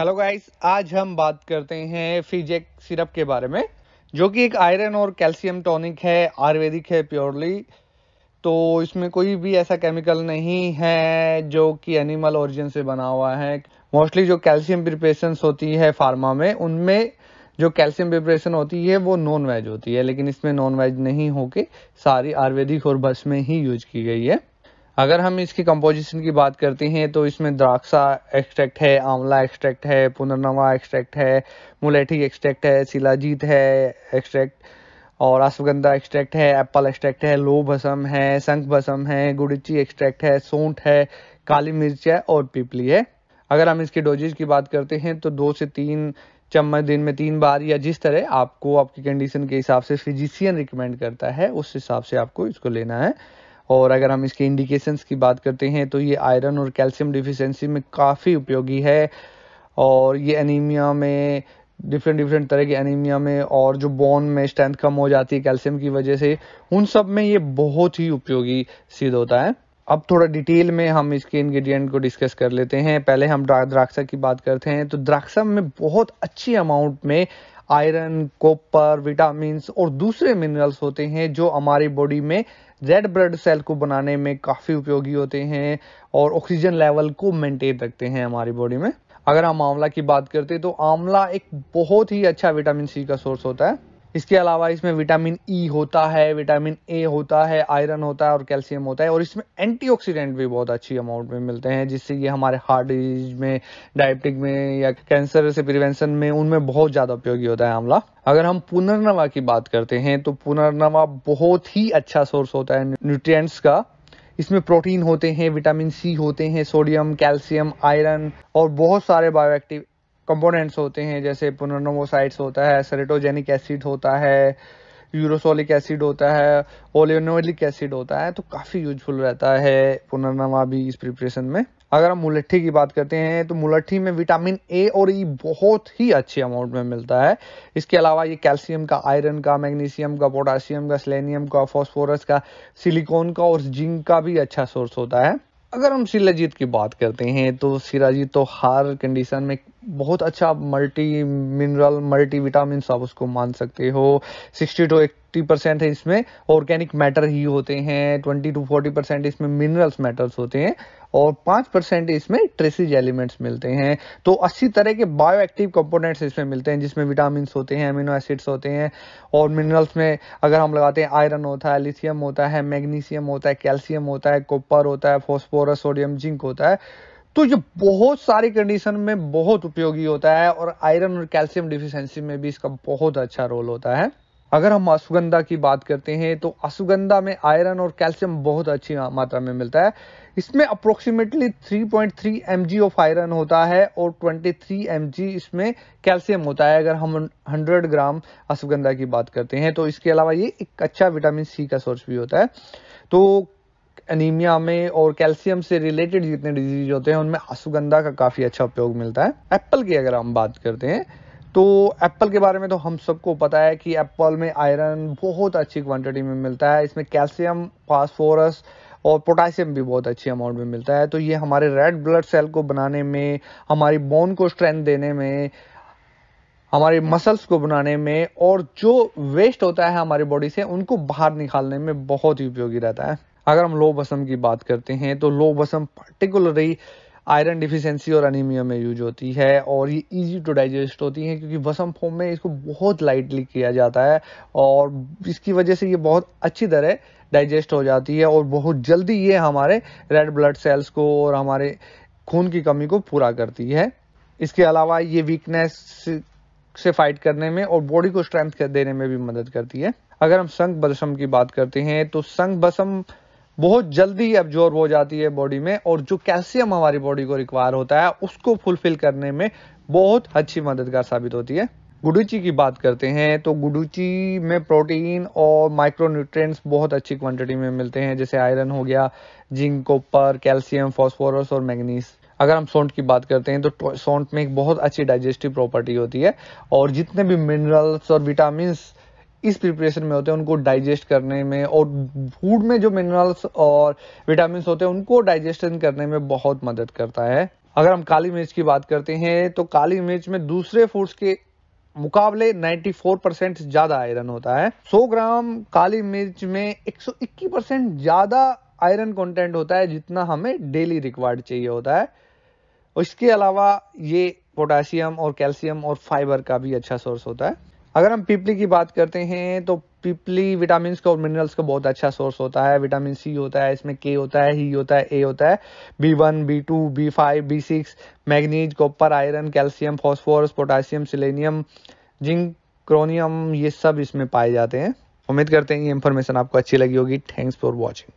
hello guys आज हम बात करते हैं फिजेक सिरप के बारे में जो कि एक आयरन और कैल्शियम टॉनिक है आयुर्वेदिक है प्योरली तो इसमें कोई भी ऐसा केमिकल नहीं है जो कि एनिमल ओरिजिन से बना हुआ है मोस्टली जो कैल्शियम प्रिपरेशन होती है फार्मा में उनमें जो कैल्शियम प्रिपरेशन होती है वो नॉन वेज होती है लेकिन इसमें नॉन वेज नहीं होके सारी आयुर्वेदिक और बस में ही यूज की गई है अगर हम इसकी कंपोजिशन की बात करते हैं तो इसमें द्राक्षा एक्सट्रैक्ट है आंवला एक्सट्रैक्ट है पुनर्नवा एक्सट्रैक्ट है मुलेठी एक्सट्रैक्ट है शिलाजीत है एक्सट्रैक्ट और अश्वगंधा एक्सट्रैक्ट है एप्पल एक्सट्रैक्ट है लो भसम है शंख भसम है गुड़ची एक्सट्रैक्ट है सोंठ है काली मिर्च है और पीपली है अगर हम इसकी डोजेज की बात करते हैं तो दो से तीन चम्मच दिन में तीन बार या जिस तरह आपको आपकी कंडीशन के हिसाब से फिजिशियन रिकमेंड करता है उस हिसाब से आपको इसको लेना है और अगर हम इसके इंडिकेशंस की बात करते हैं तो ये आयरन और कैल्शियम डिफिशेंसी में काफ़ी उपयोगी है और ये एनीमिया में डिफरेंट डिफरेंट तरह की एनीमिया में और जो बोन में स्ट्रेंथ कम हो जाती है कैल्शियम की वजह से उन सब में ये बहुत ही उपयोगी सिद्ध होता है अब थोड़ा डिटेल में हम इसके इंग्रेडिएंट को डिस्कस कर लेते हैं पहले हम द्राक्षा की बात करते हैं तो द्राक्षा में बहुत अच्छी अमाउंट में आयरन कॉपर विटामिन और दूसरे मिनरल्स होते हैं जो हमारी बॉडी में रेड ब्लड सेल को बनाने में काफ़ी उपयोगी होते हैं और ऑक्सीजन लेवल को मेंटेन रखते हैं हमारी बॉडी में अगर हम आंवला की बात करते हैं तो आंवला एक बहुत ही अच्छा विटामिन सी का सोर्स होता है इसके अलावा इसमें विटामिन ई e होता है विटामिन ए होता है आयरन होता है और कैल्शियम होता है और इसमें एंटीऑक्सीडेंट भी बहुत अच्छी अमाउंट में मिलते हैं जिससे ये हमारे हार्ट डिजीज में डायबिटिक में या कैंसर से प्रिवेंशन में उनमें बहुत ज़्यादा उपयोगी होता है आंवला अगर हम पुनर्नवा की बात करते हैं तो पुनर्नवा बहुत ही अच्छा सोर्स होता है न्यूट्रिएंट्स का इसमें प्रोटीन होते हैं विटामिन सी होते हैं सोडियम कैल्शियम आयरन और बहुत सारे बायोएक्टिव कंपोनेंट्स होते हैं जैसे पुनर्नोमोसाइट्स होता है सरेटोजेनिक एसिड होता है यूरोसोलिक एसिड होता है ओलियोनोलिक एसिड होता है तो काफ़ी यूजफुल रहता है पुनर्नमा भी इस प्रिपरेशन में अगर हम मुलट्ठी की बात करते हैं तो मुलट्ठी में विटामिन ए और ई e बहुत ही अच्छे अमाउंट में मिलता है इसके अलावा ये कैल्शियम का आयरन का मैग्नीशियम का पोटासियम का सिलेनियम का फॉस्फोरस का सिलिकॉन का और जिंक का भी अच्छा सोर्स होता है अगर हम शिलाजीत की बात करते हैं तो शिलाजीत तो हर कंडीशन में बहुत अच्छा मल्टी मिनरल मल्टी विटामिन आप उसको मान सकते हो सिक्सटी टू एट्टी परसेंट है इसमें ऑर्गेनिक मैटर ही होते हैं ट्वेंटी टू फोर्टी परसेंट इसमें मिनरल्स मैटर्स होते हैं और पाँच परसेंट इसमें ट्रेसिज एलिमेंट्स मिलते हैं तो अस्सी तरह के बायो एक्टिव कंपोनेंट्स इसमें मिलते हैं जिसमें विटामिन होते हैं अमीनो एसिड्स होते हैं और मिनरल्स में अगर हम लगाते हैं आयरन होता है लिथियम होता है मैग्नीशियम होता है कैल्शियम होता है कॉपर होता है फॉस्फोरस सोडियम जिंक होता है तो ये बहुत सारी कंडीशन में बहुत उपयोगी होता है और आयरन और कैल्शियम डिफिशेंसी में भी इसका बहुत अच्छा रोल होता है अगर हम अश्वगंधा की बात करते हैं तो अश्वगंधा में आयरन और कैल्शियम बहुत अच्छी मात्रा में मिलता है इसमें अप्रोक्सीमेटली 3.3 पॉइंट ऑफ आयरन होता है और 23 थ्री इसमें कैल्शियम होता है अगर हम 100 ग्राम अश्वगंधा की बात करते हैं तो इसके अलावा ये एक अच्छा विटामिन सी का सोर्स भी होता है तो एनीमिया में और कैल्शियम से रिलेटेड जितने डिजीज होते हैं उनमें आसुगंधा का काफ़ी अच्छा उपयोग मिलता है एप्पल की अगर हम बात करते हैं तो एप्पल के बारे में तो हम सबको पता है कि एप्पल में आयरन बहुत अच्छी क्वांटिटी में मिलता है इसमें कैल्शियम फास्फोरस और पोटासियम भी बहुत अच्छी अमाउंट में मिलता है तो ये हमारे रेड ब्लड सेल को बनाने में हमारी बोन को स्ट्रेंथ देने में हमारे मसल्स को बनाने में और जो वेस्ट होता है हमारी बॉडी से उनको बाहर निकालने में बहुत ही उपयोगी रहता है अगर हम लो बसम की बात करते हैं तो लो बसम पर्टिकुलरली आयरन डिफिशेंसी और अनिमिया में यूज होती है और ये इजी टू डाइजेस्ट होती है क्योंकि वसम फॉर्म में इसको बहुत लाइटली किया जाता है और इसकी वजह से ये बहुत अच्छी तरह डाइजेस्ट हो जाती है और बहुत जल्दी ये हमारे रेड ब्लड सेल्स को और हमारे खून की कमी को पूरा करती है इसके अलावा ये वीकनेस से फाइट करने में और बॉडी को स्ट्रेंथ देने में भी मदद करती है अगर हम संग बसम की बात करते हैं तो संग बसम बहुत जल्दी एब्जॉर्ब हो जाती है बॉडी में और जो कैल्शियम हमारी बॉडी को रिक्वायर होता है उसको फुलफिल करने में बहुत अच्छी मददगार साबित होती है गुडुची की बात करते हैं तो गुडुची में प्रोटीन और माइक्रोन्यूट्रिएंट्स बहुत अच्छी क्वांटिटी में मिलते हैं जैसे आयरन हो गया जिंक कॉपर कैल्शियम फॉस्फोरस और मैग्नीस अगर हम सोंट की बात करते हैं तो सोंट में एक बहुत अच्छी डाइजेस्टिव प्रॉपर्टी होती है और जितने भी मिनरल्स और विटामिन इस प्रिपरेशन में होते हैं उनको डाइजेस्ट करने में और फूड में जो मिनरल्स और विटामिन होते हैं उनको डाइजेशन करने में बहुत मदद करता है अगर हम काली मिर्च की बात करते हैं तो काली मिर्च में दूसरे फूड्स के मुकाबले 94 परसेंट ज्यादा आयरन होता है 100 ग्राम काली मिर्च में 121 परसेंट ज्यादा आयरन कंटेंट होता है जितना हमें डेली रिक्वायर्ड चाहिए होता है इसके अलावा ये पोटासियम और कैल्शियम और फाइबर का भी अच्छा सोर्स होता है अगर हम पीपली की बात करते हैं तो पीपली विटामिन का और मिनरल्स का बहुत अच्छा सोर्स होता है विटामिन सी होता है इसमें के होता है ही e होता है ए होता है B one B two B five B six manganese copper iron calcium phosphorus potassium selenium zinc chromium ये सब इसमें पाए जाते हैं उम्मीद करते हैं ये इन्फॉर्मेशन आपको अच्छी लगी होगी थैंक्स फॉर वॉचिंग